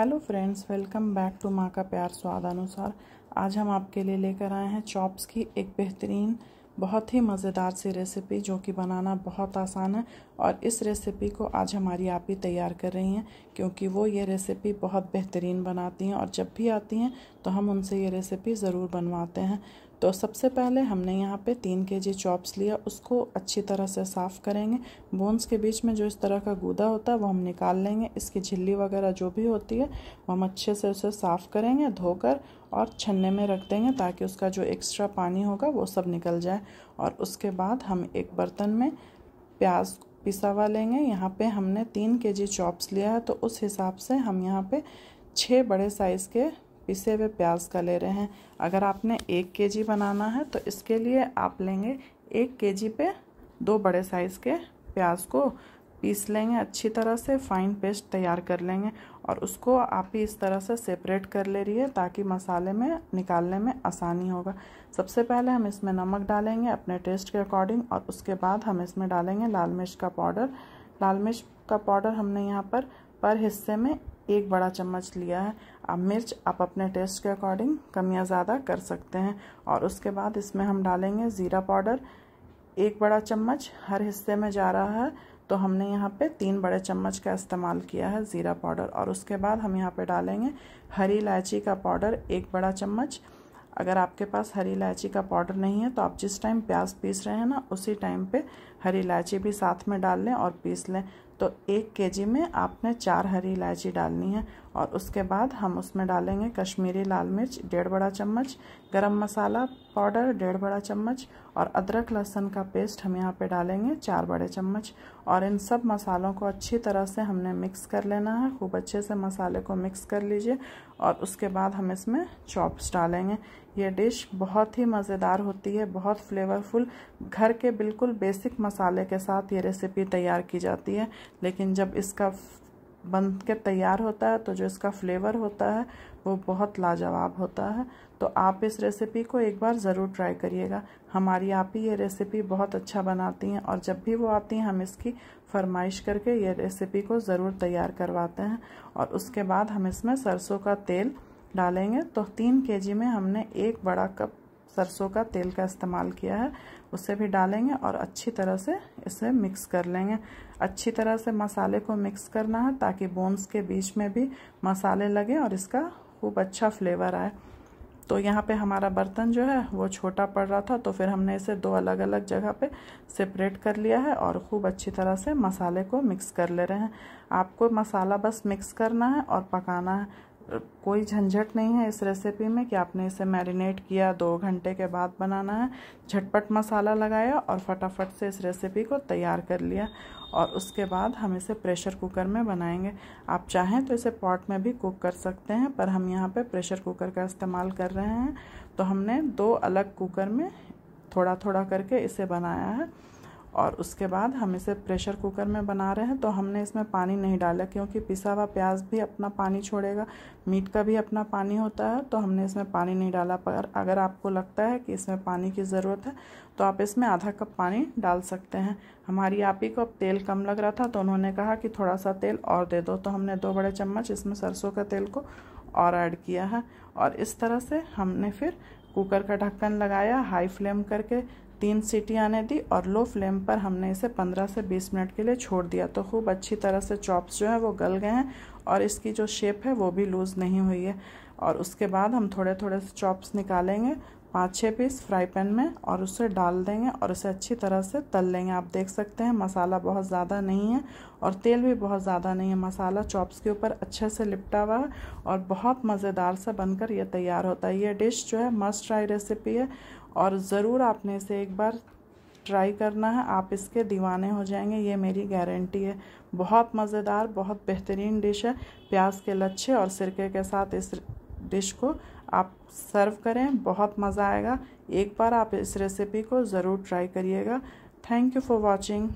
hello friends welcome back to माँ का प्यार स्वाद अनुसार आज हम आपके लिए लेकर आए हैं चॉप्स की एक बेहतरीन बहुत ही मज़ेदार सी रेसिपी जो कि बनाना बहुत आसान है और इस रेसिपी को आज हमारी आप ही तैयार कर रही हैं क्योंकि वो ये रेसिपी बहुत बेहतरीन बनाती हैं और जब भी आती हैं तो हम उनसे ये रेसिपी ज़रूर बनवाते हैं तो सबसे पहले हमने यहाँ पे तीन के जी चॉप्स लिया उसको अच्छी तरह से साफ़ करेंगे बोन्स के बीच में जो इस तरह का गूदा होता है वो हम निकाल लेंगे इसकी झिल्ली वगैरह जो भी होती है वो हम अच्छे से उसे साफ़ करेंगे धोकर और छन्ने में रख देंगे ताकि उसका जो एक्स्ट्रा पानी होगा वो सब निकल जाए और उसके बाद हम एक बर्तन में प्याज पिसा हुआ लेंगे यहाँ पे हमने तीन के जी चॉप्स लिया है तो उस हिसाब से हम यहाँ पे छः बड़े साइज़ के पिसे हुए प्याज का ले रहे हैं अगर आपने एक केजी बनाना है तो इसके लिए आप लेंगे एक केजी पे दो बड़े साइज़ के प्याज को पीस लेंगे अच्छी तरह से फाइन पेस्ट तैयार कर लेंगे और उसको आप ही इस तरह से सेपरेट कर ले रही है ताकि मसाले में निकालने में आसानी होगा सबसे पहले हम इसमें नमक डालेंगे अपने टेस्ट के अकॉर्डिंग और उसके बाद हम इसमें डालेंगे लाल मिर्च का पाउडर लाल मिर्च का पाउडर हमने यहाँ पर पर हिस्से में एक बड़ा चम्मच लिया है अब मिर्च आप अपने टेस्ट के अकॉर्डिंग कम या ज़्यादा कर सकते हैं और उसके बाद इसमें हम डालेंगे ज़ीरा पाउडर एक बड़ा चम्मच हर हिस्से में जा रहा है तो हमने यहाँ पे तीन बड़े चम्मच का इस्तेमाल किया है ज़ीरा पाउडर और उसके बाद हम यहाँ पे डालेंगे हरी इलायची का पाउडर एक बड़ा चम्मच अगर आपके पास हरी इलायची का पाउडर नहीं है तो आप जिस टाइम प्याज पीस रहे हैं ना उसी टाइम पे हरी इलायची भी साथ में डाल लें और पीस लें तो एक केजी में आपने चार हरी इलायची डालनी है और उसके बाद हम उसमें डालेंगे कश्मीरी लाल मिर्च डेढ़ बड़ा चम्मच गरम मसाला पाउडर डेढ़ बड़ा चम्मच और अदरक लहसुन का पेस्ट हम यहाँ पे डालेंगे चार बड़े चम्मच और इन सब मसालों को अच्छी तरह से हमने मिक्स कर लेना है खूब अच्छे से मसाले को मिक्स कर लीजिए और उसके बाद हम इसमें चॉप्स डालेंगे ये डिश बहुत ही मज़ेदार होती है बहुत फ्लेवरफुल घर के बिल्कुल बेसिक मसाले के साथ ये रेसिपी तैयार की जाती है लेकिन जब इसका बन के तैयार होता है तो जो इसका फ्लेवर होता है वो बहुत लाजवाब होता है तो आप इस रेसिपी को एक बार ज़रूर ट्राई करिएगा हमारी आप ही ये रेसिपी बहुत अच्छा बनाती हैं और जब भी वो आती हैं हम इसकी फरमाइश करके ये रेसिपी को ज़रूर तैयार करवाते हैं और उसके बाद हम इसमें सरसों का तेल डालेंगे तो तीन के जी में हमने एक बड़ा कप सरसों का तेल का इस्तेमाल किया है उसे भी डालेंगे और अच्छी तरह से इसे मिक्स कर लेंगे अच्छी तरह से मसाले को मिक्स करना है ताकि बोन्स के बीच में भी मसाले लगे और इसका खूब अच्छा फ्लेवर आए तो यहाँ पे हमारा बर्तन जो है वो छोटा पड़ रहा था तो फिर हमने इसे दो अलग अलग जगह पे सेपरेट कर लिया है और खूब अच्छी तरह से मसाले को मिक्स कर ले रहे हैं आपको मसाला बस मिक्स करना है और पकाना है कोई झंझट नहीं है इस रेसिपी में कि आपने इसे मैरिनेट किया दो घंटे के बाद बनाना है झटपट मसाला लगाया और फटाफट से इस रेसिपी को तैयार कर लिया और उसके बाद हम इसे प्रेशर कुकर में बनाएंगे आप चाहें तो इसे पॉट में भी कुक कर सकते हैं पर हम यहाँ पे प्रेशर कुकर का इस्तेमाल कर रहे हैं तो हमने दो अलग कुकर में थोड़ा थोड़ा करके इसे बनाया है और उसके बाद हम इसे प्रेशर कुकर में बना रहे हैं तो हमने इसमें पानी नहीं डाला क्योंकि पिसा हुआ प्याज भी अपना पानी छोड़ेगा मीट का भी अपना पानी होता है तो हमने इसमें पानी नहीं डाला पर अगर आपको लगता है कि इसमें पानी की ज़रूरत है तो आप इसमें आधा कप पानी डाल सकते हैं हमारी आपी को अब तेल कम लग रहा था तो उन्होंने कहा कि थोड़ा सा तेल और दे दो तो हमने दो बड़े चम्मच इसमें सरसों का तेल को और ऐड किया है और इस तरह से हमने फिर कुकर का ढक्कन लगाया हाई फ्लेम करके तीन सीटी आने दी और लो फ्लेम पर हमने इसे 15 से 20 मिनट के लिए छोड़ दिया तो खूब अच्छी तरह से चॉप्स जो हैं वो गल गए हैं और इसकी जो शेप है वो भी लूज़ नहीं हुई है और उसके बाद हम थोड़े थोड़े से चॉप्स निकालेंगे पाँच छः पीस फ्राई पैन में और उसे डाल देंगे और उसे अच्छी तरह से तल लेंगे आप देख सकते हैं मसाला बहुत ज़्यादा नहीं है और तेल भी बहुत ज़्यादा नहीं है मसाला चॉप्स के ऊपर अच्छे से लिपटा हुआ है और बहुत मज़ेदार सा बनकर यह तैयार होता है ये डिश जो है मस्ट ट्राई रेसिपी है और ज़रूर आपने इसे एक बार ट्राई करना है आप इसके दीवाने हो जाएंगे ये मेरी गारंटी है बहुत मज़ेदार बहुत बेहतरीन डिश है प्याज के लच्छे और सिरके के साथ इस डिश को आप सर्व करें बहुत मज़ा आएगा एक बार आप इस रेसिपी को ज़रूर ट्राई करिएगा थैंक यू फॉर वॉचिंग